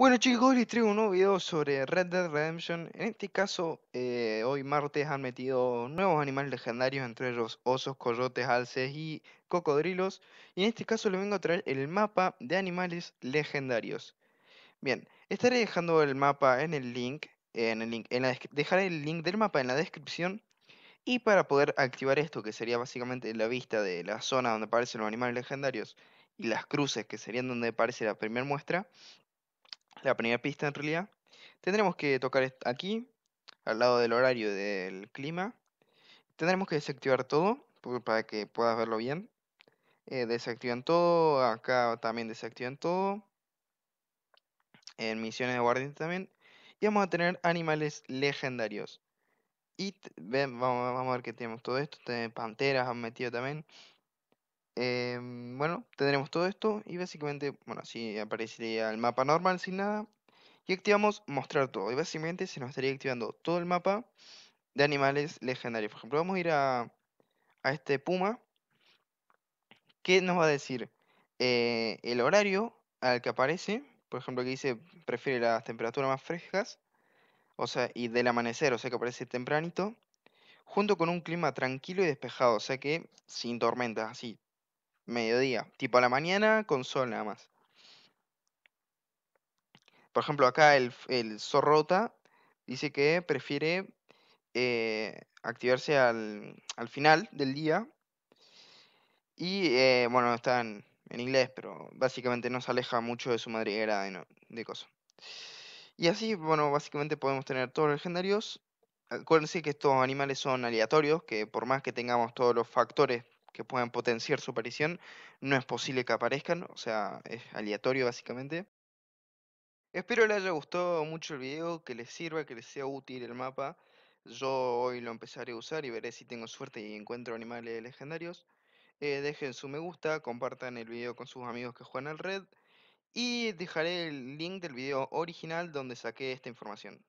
Bueno chicos, les traigo un nuevo video sobre Red Dead Redemption. En este caso, eh, hoy martes han metido nuevos animales legendarios, entre ellos osos, coyotes, alces y cocodrilos. Y en este caso les vengo a traer el mapa de animales legendarios. Bien, estaré dejando el mapa en el link, en el dejaré el link del mapa en la descripción. Y para poder activar esto, que sería básicamente la vista de la zona donde aparecen los animales legendarios y las cruces, que serían donde aparece la primera muestra, la primera pista en realidad, tendremos que tocar aquí, al lado del horario del clima. Tendremos que desactivar todo para que puedas verlo bien. Eh, desactivan todo, acá también desactivan todo. En misiones de guardia también. Y vamos a tener animales legendarios. Y vamos, a ver que tenemos todo esto. panteras han metido también. Em, bueno, tendremos todo esto y básicamente, bueno, así aparecería el mapa normal sin nada. Y activamos mostrar todo. Y básicamente se nos estaría activando todo el mapa de animales legendarios. Por ejemplo, vamos a ir a, este puma. Que nos va a decir eh, el horario al que aparece. Por ejemplo, aquí dice prefiere las temperaturas más frescas. O sea, y del amanecer, o sea que aparece tempranito. Junto con un clima tranquilo y despejado, o sea que sin tormentas, así, mediodía. Tipo a la mañana con sol nada más. Por ejemplo, acá el, el Zorrota dice que prefiere eh, activarse al, final del día. Y eh, bueno, está en, inglés, pero básicamente no se aleja mucho de su madriguera de, de cosas. Y así, bueno, básicamente podemos tener todos los legendarios. Acuérdense que estos animales son aleatorios, que por más que tengamos todos los factores que puedan potenciar su aparición. No es posible que aparezcan, o sea, es aleatorio básicamente. Espero les haya gustado mucho el video, que les sirva, que les sea útil el mapa. Yo hoy lo empezaré a usar y veré si tengo suerte y encuentro animales legendarios. Eh, dejen su me gusta, compartan el video con sus amigos que juegan al red y dejaré el link del video original donde saqué esta información.